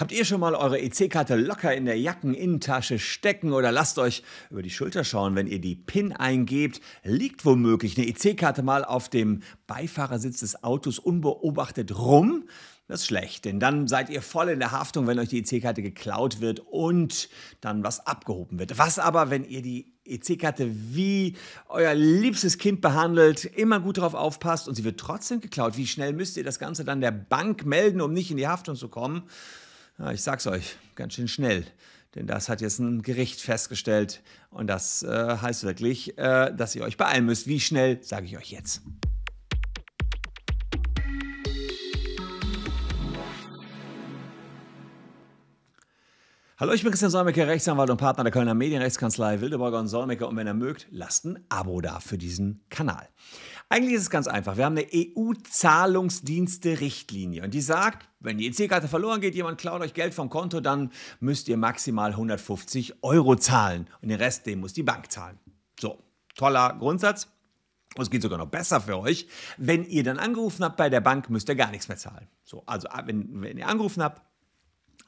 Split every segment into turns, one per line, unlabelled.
Habt ihr schon mal eure EC-Karte locker in der Jackeninnentasche stecken oder lasst euch über die Schulter schauen, wenn ihr die PIN eingebt? Liegt womöglich eine EC-Karte mal auf dem Beifahrersitz des Autos unbeobachtet rum? Das ist schlecht, denn dann seid ihr voll in der Haftung, wenn euch die EC-Karte geklaut wird und dann was abgehoben wird. Was aber, wenn ihr die EC-Karte wie euer liebstes Kind behandelt, immer gut darauf aufpasst und sie wird trotzdem geklaut? Wie schnell müsst ihr das Ganze dann der Bank melden, um nicht in die Haftung zu kommen? Ja, ich sag's euch, ganz schön schnell. Denn das hat jetzt ein Gericht festgestellt. Und das äh, heißt wirklich, äh, dass ihr euch beeilen müsst. Wie schnell, sage ich euch jetzt. Hallo, ich bin Christian Solmecke, Rechtsanwalt und Partner der Kölner Medienrechtskanzlei Wildeborger und Solmecke. Und wenn ihr mögt, lasst ein Abo da für diesen Kanal. Eigentlich ist es ganz einfach. Wir haben eine EU-Zahlungsdienste-Richtlinie und die sagt, wenn die EC-Karte verloren geht, jemand klaut euch Geld vom Konto, dann müsst ihr maximal 150 Euro zahlen und den Rest, den muss die Bank zahlen. So, toller Grundsatz. Und es geht sogar noch besser für euch. Wenn ihr dann angerufen habt bei der Bank, müsst ihr gar nichts mehr zahlen. So, also wenn, wenn ihr angerufen habt,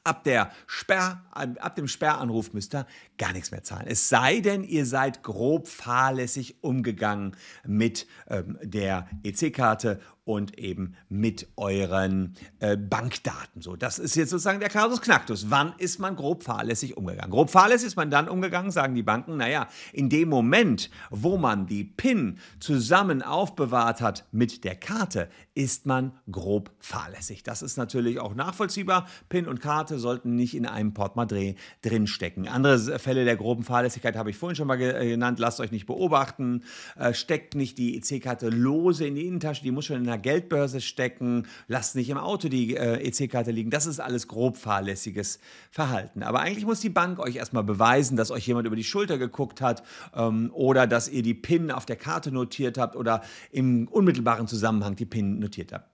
Ab, der Sperr, ab dem Sperranruf müsst ihr gar nichts mehr zahlen. Es sei denn, ihr seid grob fahrlässig umgegangen mit ähm, der EC-Karte und eben mit euren äh, Bankdaten. So, das ist jetzt sozusagen der Kasus Knacktus. Wann ist man grob fahrlässig umgegangen? Grob fahrlässig ist man dann umgegangen, sagen die Banken, naja, in dem Moment, wo man die PIN zusammen aufbewahrt hat mit der Karte, ist man grob fahrlässig. Das ist natürlich auch nachvollziehbar. PIN und Karte sollten nicht in einem Portemonnaie drinstecken. Andere Fälle der groben Fahrlässigkeit habe ich vorhin schon mal äh, genannt. Lasst euch nicht beobachten. Äh, steckt nicht die EC-Karte lose in die Innentasche, die muss schon in einer Geldbörse stecken, lasst nicht im Auto die äh, EC-Karte liegen. Das ist alles grob fahrlässiges Verhalten. Aber eigentlich muss die Bank euch erstmal beweisen, dass euch jemand über die Schulter geguckt hat ähm, oder dass ihr die PIN auf der Karte notiert habt oder im unmittelbaren Zusammenhang die PIN notiert habt.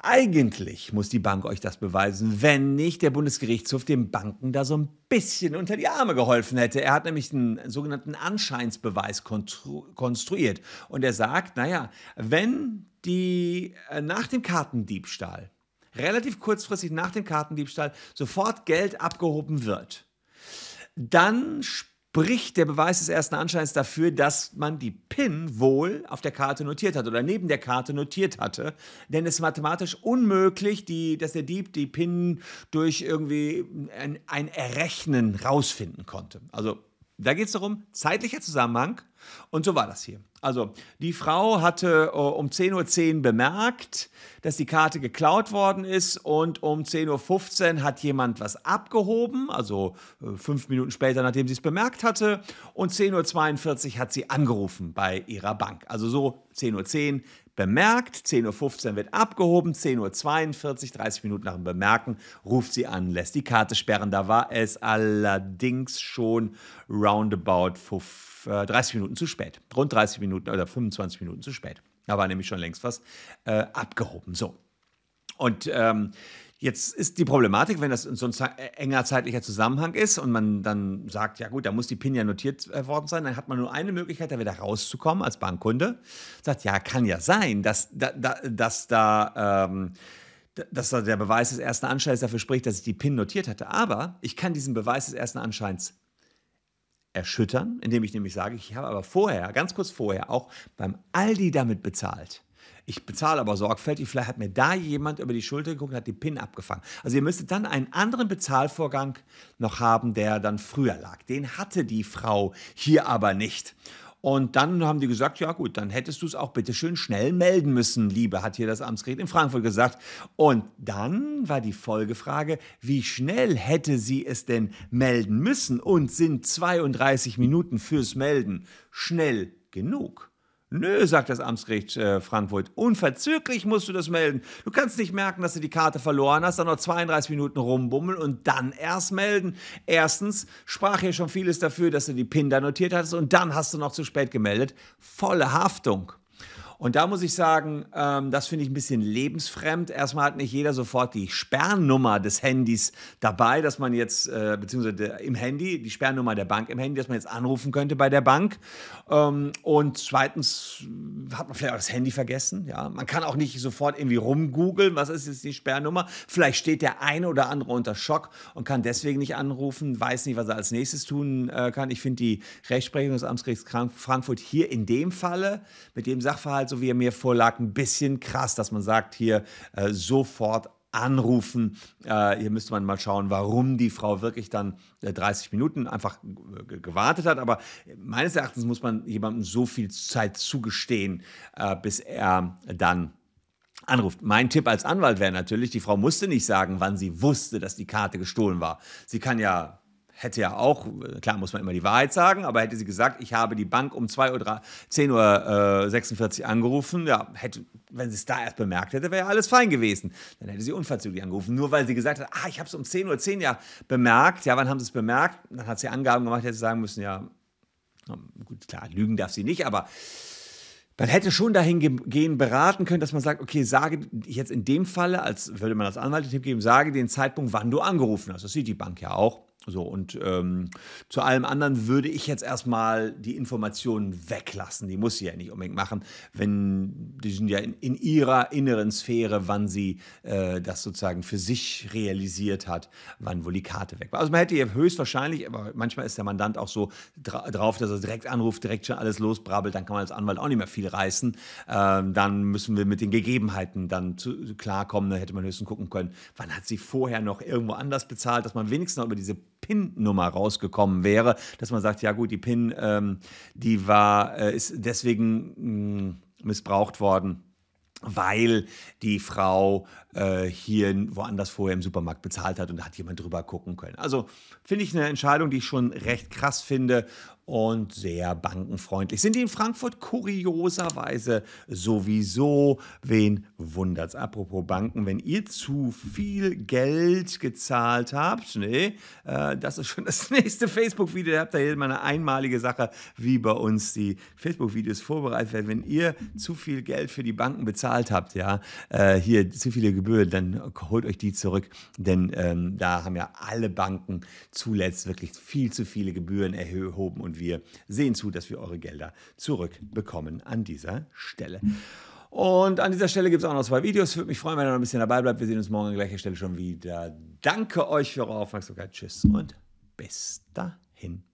Eigentlich muss die Bank euch das beweisen, wenn nicht der Bundesgerichtshof den Banken da so ein bisschen unter die Arme geholfen hätte. Er hat nämlich einen sogenannten Anscheinsbeweis konstruiert. Und er sagt, naja, wenn die äh, nach dem Kartendiebstahl, relativ kurzfristig nach dem Kartendiebstahl, sofort Geld abgehoben wird, dann spricht der Beweis des ersten Anscheins dafür, dass man die PIN wohl auf der Karte notiert hat oder neben der Karte notiert hatte. Denn es ist mathematisch unmöglich, die, dass der Dieb die PIN durch irgendwie ein, ein Errechnen rausfinden konnte. Also da geht es darum, zeitlicher Zusammenhang. Und so war das hier. Also, die Frau hatte äh, um 10.10 Uhr bemerkt, dass die Karte geklaut worden ist und um 10.15 Uhr hat jemand was abgehoben, also äh, fünf Minuten später, nachdem sie es bemerkt hatte. Und 10.42 Uhr hat sie angerufen bei ihrer Bank. Also so 10.10 Uhr bemerkt, 10.15 Uhr wird abgehoben, 10.42 Uhr, 30 Minuten nach dem Bemerken, ruft sie an, lässt die Karte sperren. Da war es allerdings schon roundabout 30 äh, Minuten zu spät. Rund 30 Minuten oder 25 Minuten zu spät. Da war nämlich schon längst was äh, abgehoben. So. Und ähm, Jetzt ist die Problematik, wenn das so ein äh, enger zeitlicher Zusammenhang ist und man dann sagt, ja gut, da muss die PIN ja notiert äh, worden sein, dann hat man nur eine Möglichkeit, da wieder rauszukommen als Bankkunde. Sagt, ja, kann ja sein, dass da, da, dass da ähm, dass da der Beweis des ersten Anscheins dafür spricht, dass ich die PIN notiert hatte. Aber ich kann diesen Beweis des ersten Anscheins erschüttern, indem ich nämlich sage, ich habe aber vorher, ganz kurz vorher, auch beim Aldi damit bezahlt. Ich bezahle aber sorgfältig. Vielleicht hat mir da jemand über die Schulter geguckt und hat die PIN abgefangen. Also ihr müsstet dann einen anderen Bezahlvorgang noch haben, der dann früher lag. Den hatte die Frau hier aber nicht. Und dann haben die gesagt, ja gut, dann hättest du es auch bitte schön schnell melden müssen, liebe, hat hier das Amtsgericht in Frankfurt gesagt. Und dann war die Folgefrage, wie schnell hätte sie es denn melden müssen? Und sind 32 Minuten fürs Melden schnell genug? Nö, sagt das Amtsgericht äh, Frankfurt. Unverzüglich musst du das melden. Du kannst nicht merken, dass du die Karte verloren hast, dann noch 32 Minuten rumbummeln und dann erst melden. Erstens sprach hier schon vieles dafür, dass du die PIN da notiert hattest und dann hast du noch zu spät gemeldet. Volle Haftung. Und da muss ich sagen, ähm, das finde ich ein bisschen lebensfremd. Erstmal hat nicht jeder sofort die Sperrnummer des Handys dabei, dass man jetzt, äh, beziehungsweise im Handy, die Sperrnummer der Bank im Handy, dass man jetzt anrufen könnte bei der Bank. Ähm, und zweitens äh, hat man vielleicht auch das Handy vergessen. Ja? Man kann auch nicht sofort irgendwie rumgoogeln, was ist jetzt die Sperrnummer. Vielleicht steht der eine oder andere unter Schock und kann deswegen nicht anrufen, weiß nicht, was er als nächstes tun äh, kann. Ich finde die Rechtsprechung des Amtsgerichts Frankfurt hier in dem Falle mit dem Sachverhalt Inhalt, so wie er mir vorlag, ein bisschen krass, dass man sagt, hier äh, sofort anrufen. Äh, hier müsste man mal schauen, warum die Frau wirklich dann 30 äh, Minuten einfach gewartet hat. Aber meines Erachtens muss man jemandem so viel Zeit zugestehen, äh, bis er dann anruft. Mein Tipp als Anwalt wäre natürlich, die Frau musste nicht sagen, wann sie wusste, dass die Karte gestohlen war. Sie kann ja hätte ja auch, klar muss man immer die Wahrheit sagen, aber hätte sie gesagt, ich habe die Bank um 2 Uhr, 10.46 Uhr äh, 46 angerufen, ja, hätte, wenn sie es da erst bemerkt hätte, wäre ja alles fein gewesen. Dann hätte sie unverzüglich angerufen, nur weil sie gesagt hat, ah, ich habe es um 10.10 Uhr 10 ja bemerkt. Ja, wann haben sie es bemerkt? Dann hat sie Angaben gemacht, hätte sie sagen müssen, ja, gut, klar, lügen darf sie nicht, aber man hätte schon dahingehend beraten können, dass man sagt, okay, sage jetzt in dem Falle, als würde man als Anwalt den Tipp geben, sage den Zeitpunkt, wann du angerufen hast. Das sieht die Bank ja auch. So, und ähm, zu allem anderen würde ich jetzt erstmal die Informationen weglassen. Die muss sie ja nicht unbedingt machen, wenn die sind ja in, in ihrer inneren Sphäre, wann sie äh, das sozusagen für sich realisiert hat, wann wohl die Karte weg war. Also man hätte ja höchstwahrscheinlich, aber manchmal ist der Mandant auch so dra drauf, dass er direkt anruft, direkt schon alles losbrabbelt, dann kann man als Anwalt auch nicht mehr viel reißen. Ähm, dann müssen wir mit den Gegebenheiten dann zu, klarkommen. Da hätte man höchstens gucken können, wann hat sie vorher noch irgendwo anders bezahlt, dass man wenigstens noch über diese PIN-Nummer rausgekommen wäre, dass man sagt, ja gut, die PIN, ähm, die war, äh, ist deswegen mh, mm, missbraucht worden weil die Frau äh, hier woanders vorher im Supermarkt bezahlt hat und da hat jemand drüber gucken können. Also finde ich eine Entscheidung, die ich schon recht krass finde und sehr bankenfreundlich. Sind die in Frankfurt kurioserweise sowieso? Wen wundert's? Apropos Banken, wenn ihr zu viel Geld gezahlt habt, nee, äh, das ist schon das nächste Facebook-Video. Da habt ihr jetzt mal eine einmalige Sache, wie bei uns die Facebook-Videos vorbereitet werden. Wenn ihr zu viel Geld für die Banken bezahlt habt, ja, äh, hier zu viele Gebühren, dann holt euch die zurück, denn ähm, da haben ja alle Banken zuletzt wirklich viel zu viele Gebühren erhoben und wir sehen zu, dass wir eure Gelder zurückbekommen an dieser Stelle. Und an dieser Stelle gibt es auch noch zwei Videos. Würde mich freuen, wenn ihr noch ein bisschen dabei bleibt. Wir sehen uns morgen an gleicher Stelle schon wieder. Danke euch für eure Aufmerksamkeit. Tschüss und bis dahin.